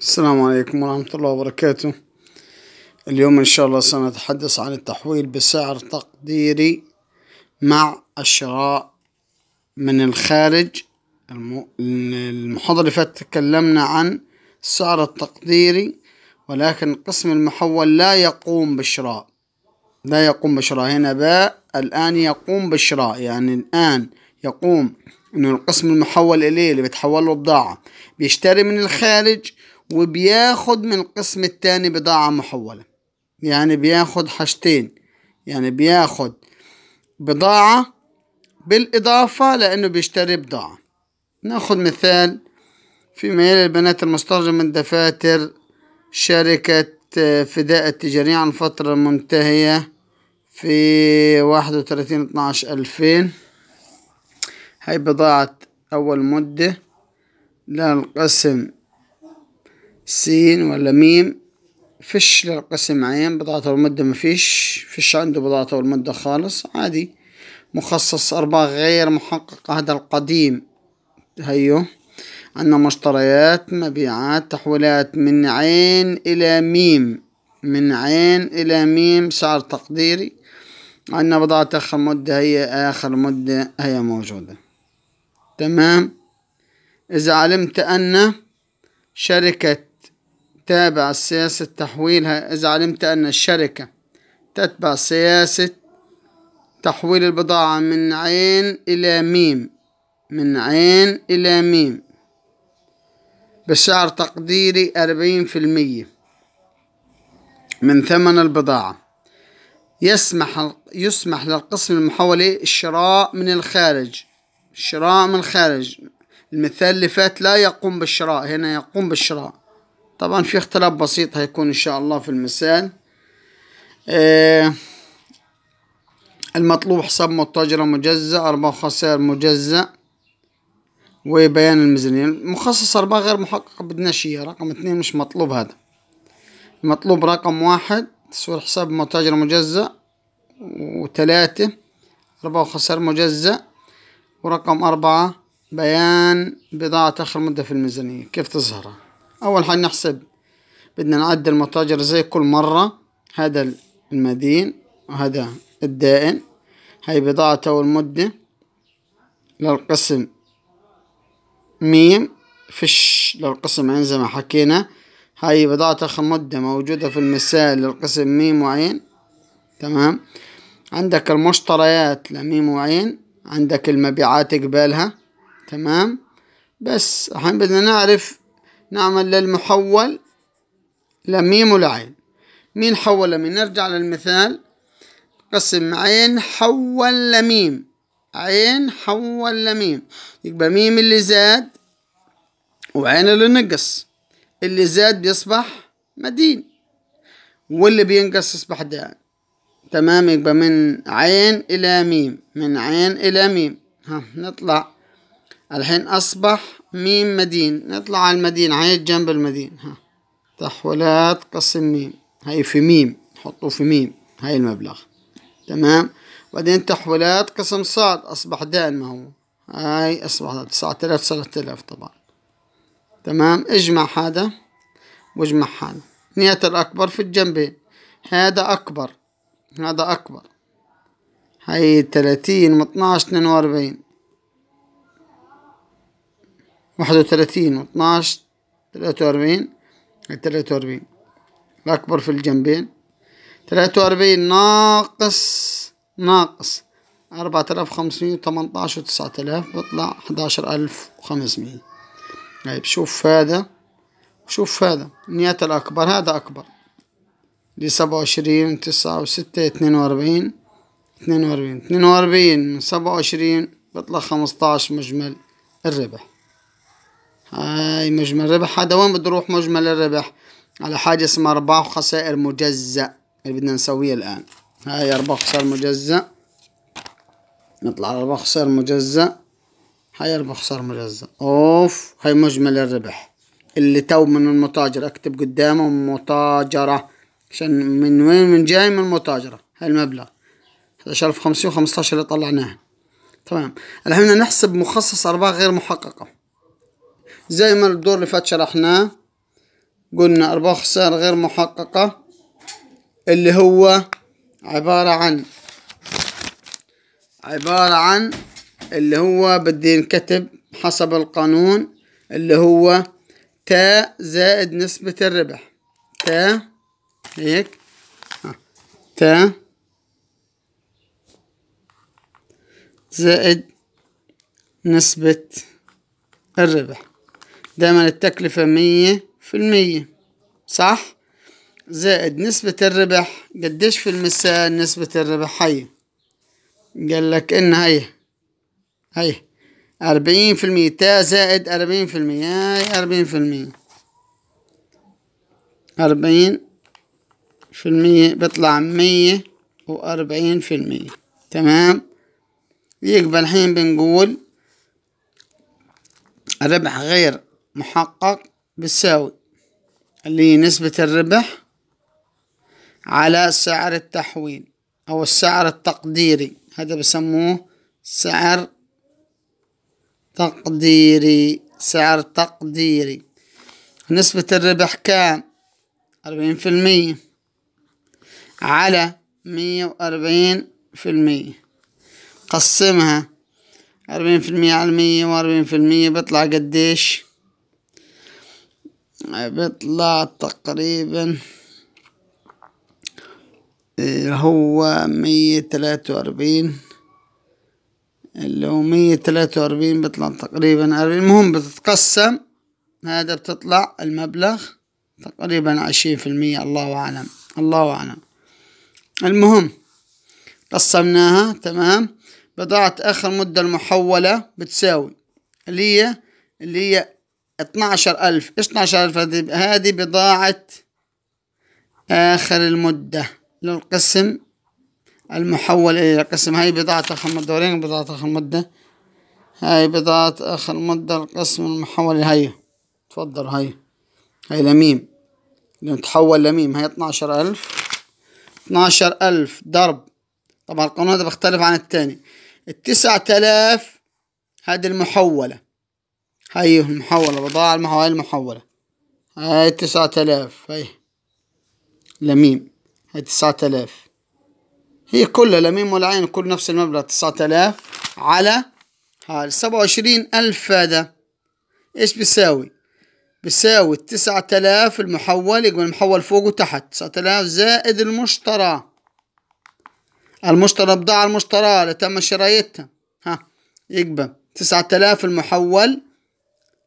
السلام عليكم ورحمة الله وبركاته اليوم إن شاء الله سنتحدث عن التحويل بسعر تقديري مع الشراء من الخارج المحاضرة اللي فاتت تكلمنا عن السعر التقديري ولكن قسم المحول لا يقوم بالشراء لا يقوم بالشراء هنا باء الآن يقوم بالشراء يعني الآن يقوم إنه القسم المحول إليه اللي بتحول له بضاعة بيشتري من الخارج وبياخد من القسم التاني بضاعة محولة يعني بياخد حاجتين يعني بياخد بضاعة بالإضافة لأنه بيشتري بضاعة ناخد مثال في ميل البنات المستخرج من دفاتر شركة آه، فداء التجارية عن فترة منتهية في واحد وتلاتين اتناش ألفين هاي بضاعة أول مدة للقسم سين ولا ميم فيش للقسم عين بضاعته والمدة مفيش فيش عنده بضاعته والمدة خالص عادي مخصص أرباح غير محققة هذا القديم هيو عندنا مشتريات مبيعات تحويلات من عين إلى ميم من عين إلى ميم سعر تقديري عندنا بضاعة آخر مدة هي آخر مدة هي موجودة تمام إذا علمت أن شركة تابع سياسة تحويلها إذا علمت أن الشركة تتبع سياسة تحويل البضاعة من عين إلى ميم من عين إلى ميم بسعر تقديري أربعين في المية من ثمن البضاعة يسمح يسمح للقسم المحولي الشراء من الخارج شراء من الخارج المثال اللي فات لا يقوم بالشراء هنا يقوم بالشراء طبعا في اختلاف بسيط هيكون ان شاء الله في المثال آه المطلوب حساب متجر مجزأ أربع خسائر مجزأ وبيان الميزانية مخصص أرباح غير محققة بدناش شيء رقم اثنين مش مطلوب هذا المطلوب رقم واحد تصوير حساب متجر مجزأ وتلاتة أربعة وخسائر مجزأ ورقم أربعة بيان بضاعة آخر مدة في الميزانية كيف تظهرها أول حاجة نحسب بدنا نعدل المتاجر زي كل مرة هذا المدين وهذا الدائن هاي بضاعته والمدة للقسم ميم فيش للقسم عين زي ما حكينا هاي بضاعة آخر مدة موجودة في المثال للقسم ميم وعين تمام عندك المشتريات لميم وعين عندك المبيعات قبالها تمام بس الحين بدنا نعرف نعمل للمحول لميم ولعين مين حول لمين نرجع للمثال قسم عين حول لميم عين حول لميم يبقى ميم اللي زاد وعين اللي نقص اللي زاد بيصبح مدين واللي بينقص يصبح دان تمام يبقى من عين إلى ميم من عين إلى ميم ها نطلع الحين أصبح ميم مدين نطلع على المدين عيد جنب المدين ها تحويلات قسم ميم هاي في ميم حطوه في ميم هاي المبلغ تمام بعدين تحويلات قسم صاد أصبح دائما هو هاي أصبح تسعة آلاف سبعة آلاف طبعا تمام اجمع هذا واجمع هذا نية الأكبر في الجنبين هذا أكبر هذا أكبر هاي تلاتين واتناش اتنين وأربعين واحد وثلاثين واثناش ثلاثة وأربعين ثلاثة وأربعين الأكبر في الجنبين ثلاثة وأربعين ناقص ناقص أربعة آلاف خمسمية وثمنتاش وتسعة آلاف بطلع أحداشر ألف وخمسمية طيب شوف هذا شوف هذا نية الأكبر هذا أكبر دي سبعة وعشرين تسعة وستة اثنين وأربعين اثنين وأربعين اثنين وأربعين سبعة وعشرين بطلع خمسطاش مجمل الربح هاي مجمل الربح هذا وين بده يروح مجمل الربح على حاجة اسمها أرباح وخسائر مجزأ اللي بدنا نسويه الآن هاي أرباح وخسائر مجزأ نطلع على أرباح وخسائر مجزأ هاي أرباح وخسائر مجزأ أوف هاي مجمل الربح اللي تو من المتاجر أكتب قدامه متاجرة عشان من وين من جاي من المتاجرة هاي المبلغ حداشر ألف وخمسين وخمستاشر اللي طلعناها تمام الحين نحسب مخصص أرباح غير محققة زي ما الدور اللي فات شرحناه قلنا أرباح خسائر غير محققة اللي هو عبارة عن عبارة عن اللي هو بدي ينكتب حسب القانون اللي هو تا زائد نسبة الربح تا هيك آه. تا زائد نسبة الربح دايما التكلفة مية في المية صح زائد نسبة الربح قديش في المثال نسبة الربح هي قال لك إن هي هي أربعين في المية تا زائد أربعين في المية هاي أربعين في المية أربعين في المية بطلع مية وأربعين في المية تمام يقبل الحين بنقول ربح غير محقق بتساوي اللي هي نسبة الربح على سعر التحويل أو السعر التقديري هذا بسموه سعر تقديري سعر تقديري نسبة الربح كام أربعين في المية على مية وأربعين في المية قسمها أربعين في المية على مية وأربعين في المية بطلع قديش بيطلع تقريبا إيه، هو مية تلاتة وأربعين اللي هو مية تلاتة وأربعين بيطلع تقريبا أربعين المهم بتتقسم هذا بتطلع المبلغ تقريبا عشرين في المية الله أعلم الله أعلم المهم قسمناها تمام بضاعة آخر مدة المحولة بتساوي اللي هي اللي هي 12000 ايش 12000 هذه بضاعة آخر المدة للقسم المحول إلى القسم هاي بضاعة آخر مدة ورين بضاعة آخر مدة هاي بضاعة آخر مدة القسم المحول هاي تفضل هاي هاي لميم نتحول لميم هاي اتناشر ألف اتناشر ألف ضرب طبعا القانون هذا بختلف عن الثاني التسعة آلاف هذه المحولة هاي المحولة بضاعة المحولة المحولة هاي تسعة آلاف هاي لميم هاي تسعة آلاف هي كلها لميم والعين كل نفس المبلغ تسعة آلاف على هاي سبعة وعشرين ألف هذا إيش بيساوي بيساوي تسعة آلاف المحول يقبل المحول فوق وتحت تسعة آلاف زائد المشترى المشترى بضاعة المشترى اللي تم شرايتها ها يقبل تسعة آلاف المحول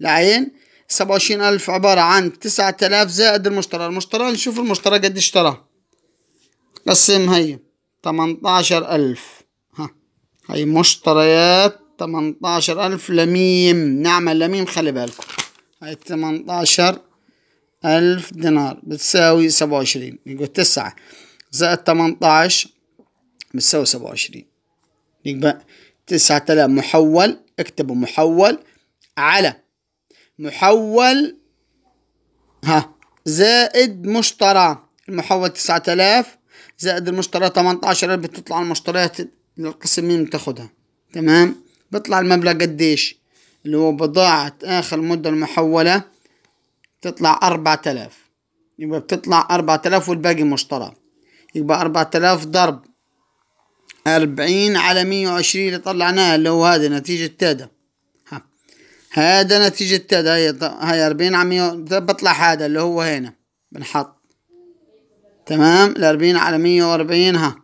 العين سبعة وعشرين ألف عبارة عن تسعة آلاف زائد المشترى المشترى نشوف المشترى قد اشترى قسم هي تمنتاشر ألف ها هي مشتريات تمنتاشر ألف لميم نعمل لميم خلي بالكم هي تمنتاشر ألف دينار بتساوي سبعة وعشرين يقول تسعة زائد تمنتاش بتساوي سبعة وعشرين يبقى تسعة آلاف محول اكتبوا محول على محول ها زائد مشترى المحول 9000 زائد المشترى ألف بتطلع المشتريات القسمين بتاخدها تمام بيطلع المبلغ قديش اللي هو بضاعة آخر مدة المحولة تطلع أربعة آلاف يبقى بتطلع أربعة آلاف والباقي مشترى يبقى أربعة آلاف ضرب أربعين على مية وعشرين اللي طلعناها اللي هو هذه نتيجة تادا هذا نتيجة تد هاي هاي أربعين على مية بطلع هذا اللي هو هنا بنحط تمام الأربعين على مية وأربعين ها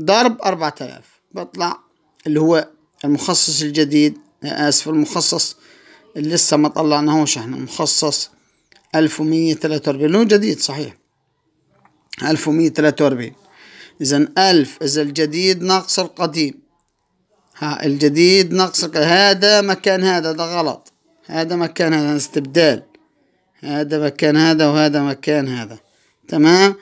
ضرب أربعة آلاف بطلع اللي هو المخصص الجديد آسف المخصص اللي لسه ما طلعناهوش احنا المخصص ألف ومية تلاتة وأربعين لون جديد صحيح ألف ومية تلاتة وأربعين إذا ألف إذا الجديد ناقص القديم ها الجديد نقصك هذا مكان هذا ده غلط هذا مكان هذا استبدال هذا مكان هذا وهذا مكان هذا تمام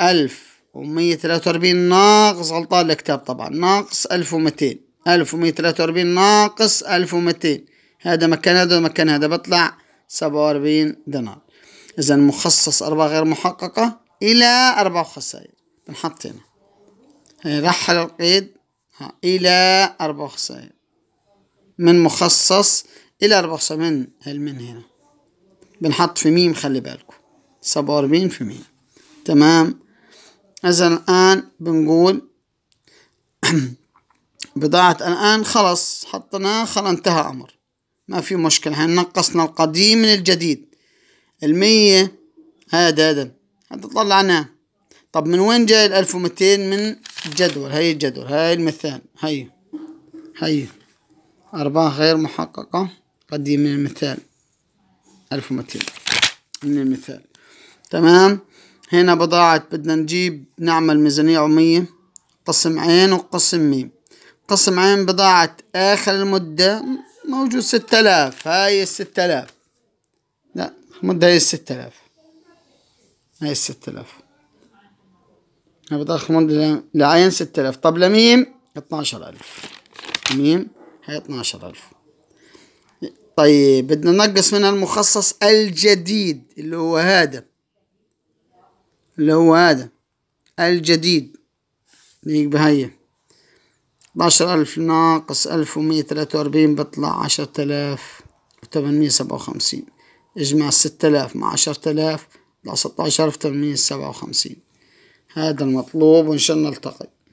ألف ومية تلاتة وأربعين ناقص غلطان الكتاب طبعا ناقص ألف ومتين ألف ومية تلاتة وأربعين ناقص ألف ومتين هذا مكان هذا ومكان هذا بطلع سبعة وأربعين دينار إذا مخصص أربعة غير محققة إلى أربعة وخسائر بنحط هنا رحل القيد إلى أربعة وخمسين من مخصص إلى أربعة وخمسين من المن هنا بنحط في ميم خلي بالكم وأربعين في ميم تمام إذا الآن بنقول بضاعة الآن خلاص حطيناه خلاص انتهى أمر ما في مشكلة احنا نقصنا القديم من الجديد المية هذا هذا طلعناه طب من وين جاي الألف ومتين من الجدول هاي الجدول هاي المثال هاي هاي أرباح غير محققة قديم من المثال ألف ومتين من المثال تمام هنا بضاعة بدنا نجيب نعمل ميزانية عمومية قسم عين وقسم ميم قسم عين بضاعة آخر المدة موجود ستة آلاف هاي الستة آلاف لا المدة هي الستة آلاف هاي الستة آلاف بضخم لعين 6000 طب لميم 12000 ميم هي 12000 طيب بدنا ننقص من المخصص الجديد اللي هو هذا اللي هو هذا الجديد ديك بهي 12000 ناقص 1143 بطلع 10857 اجمع 6000 مع 10000 بطلع 16857 هذا المطلوب وإن شاء الله نلتقي